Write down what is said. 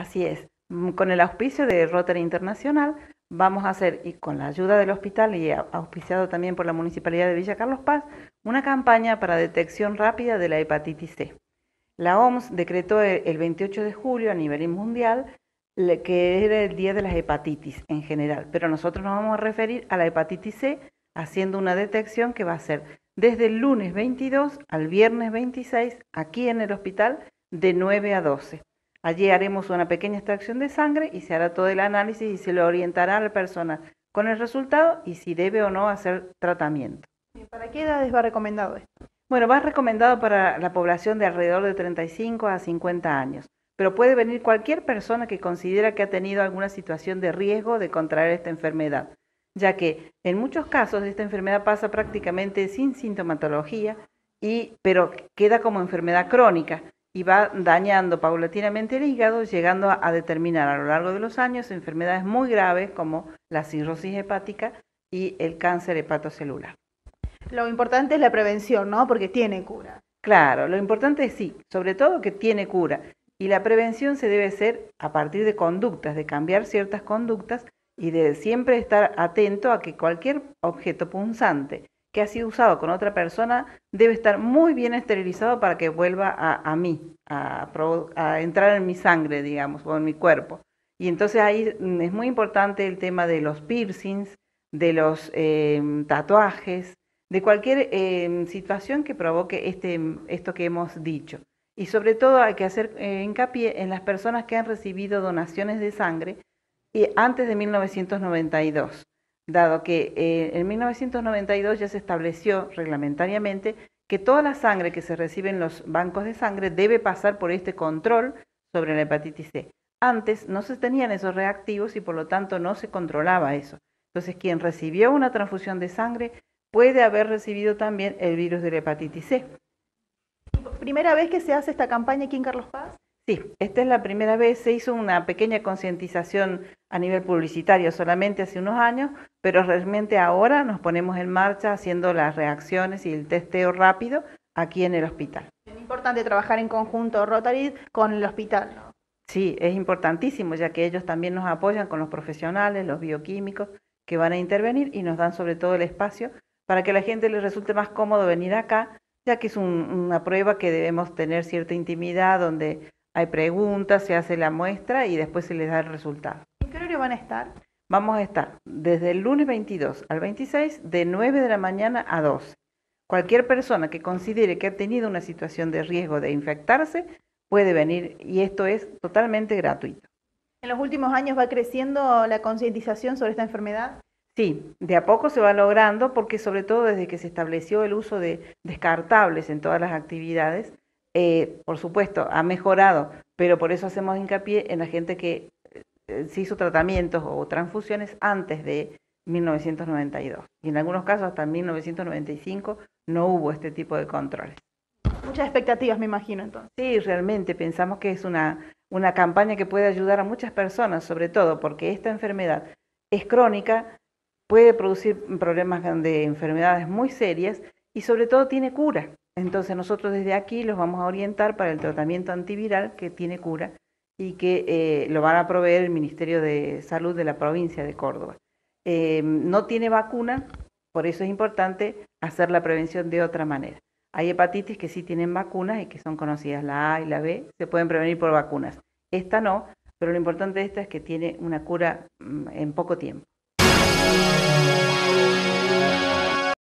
Así es. Mm, con el auspicio de Rotary Internacional vamos a hacer, y con la ayuda del hospital y auspiciado también por la Municipalidad de Villa Carlos Paz, una campaña para detección rápida de la hepatitis C. La OMS decretó el 28 de julio a nivel mundial que era el día de las hepatitis en general, pero nosotros nos vamos a referir a la hepatitis C haciendo una detección que va a ser desde el lunes 22 al viernes 26 aquí en el hospital de 9 a 12. Allí haremos una pequeña extracción de sangre y se hará todo el análisis y se lo orientará a la persona con el resultado y si debe o no hacer tratamiento. ¿Para qué edades va recomendado esto? Bueno, va recomendado para la población de alrededor de 35 a 50 años, pero puede venir cualquier persona que considera que ha tenido alguna situación de riesgo de contraer esta enfermedad, ya que en muchos casos esta enfermedad pasa prácticamente sin sintomatología, y, pero queda como enfermedad crónica y va dañando paulatinamente el hígado, llegando a determinar a lo largo de los años enfermedades muy graves como la cirrosis hepática y el cáncer hepatocelular. Lo importante es la prevención, ¿no? Porque tiene cura. Claro, lo importante es sí, sobre todo que tiene cura. Y la prevención se debe hacer a partir de conductas, de cambiar ciertas conductas y de siempre estar atento a que cualquier objeto punzante que ha sido usado con otra persona debe estar muy bien esterilizado para que vuelva a, mí, a, entrar en mi sangre, digamos, o en mi cuerpo. Y entonces ahí mm, es muy importante el tema de los piercings, de los em, tatuajes, de cualquier em, situación que provoque este, em, esto que hemos dicho. Y sobre todo hay que hacer eh, hincapié en las personas que han recibido donaciones de sangre eh, antes de 1992 dado que eh, en 1992 ya se estableció reglamentariamente que toda la sangre que se recibe en los bancos de sangre debe pasar por este control sobre la hepatitis C. Antes no se tenían esos reactivos y por lo tanto no se controlaba eso. Entonces quien recibió una transfusión de sangre puede haber recibido también el virus de la hepatitis C. ¿Primera vez que se hace esta campaña aquí en Carlos Paz? Sí, esta es la primera vez. Se hizo una pequeña concientización a nivel publicitario solamente hace unos años, pero realmente ahora nos ponemos en marcha haciendo las reacciones y el testeo rápido aquí en el hospital. Es importante trabajar en conjunto Rotary con el hospital. Sí, es importantísimo, ya que ellos también nos apoyan con los profesionales, los bioquímicos que van a intervenir y nos dan sobre todo el espacio para que a la gente les resulte más cómodo venir acá, ya que es una prueba que debemos tener cierta intimidad, donde hay preguntas, se hace la muestra y después se les da el resultado. ¿En qué horario van a estar? Vamos a estar desde el lunes 22 al 26 de 9 de la mañana a 12. Cualquier persona que considere que ha tenido una situación de riesgo de infectarse puede venir y esto es totalmente gratuito. ¿En los últimos años va creciendo la concientización sobre esta enfermedad? Sí, de a poco se va logrando porque sobre todo desde que se estableció el uso de descartables en todas las actividades, eh, por supuesto, ha mejorado, pero por eso hacemos hincapié en la gente que se hizo tratamientos o transfusiones antes de 1992. Y en algunos casos hasta 1995 no hubo este tipo de controles. Muchas expectativas, me imagino, entonces. Sí, realmente pensamos que es una, una campaña que puede ayudar a muchas personas, sobre todo porque esta enfermedad es crónica, puede producir problemas de enfermedades muy serias y sobre todo tiene cura. Entonces nosotros desde aquí los vamos a orientar para el tratamiento antiviral que tiene cura y que eh, lo van a proveer el Ministerio de Salud de la provincia de Córdoba. Em, no tiene vacuna, por eso es importante hacer la prevención de otra manera. Hay hepatitis que sí tienen vacunas y que son conocidas, la A y la B, se pueden prevenir por vacunas. Esta no, pero lo importante de esta es que tiene una cura mm, en poco tiempo.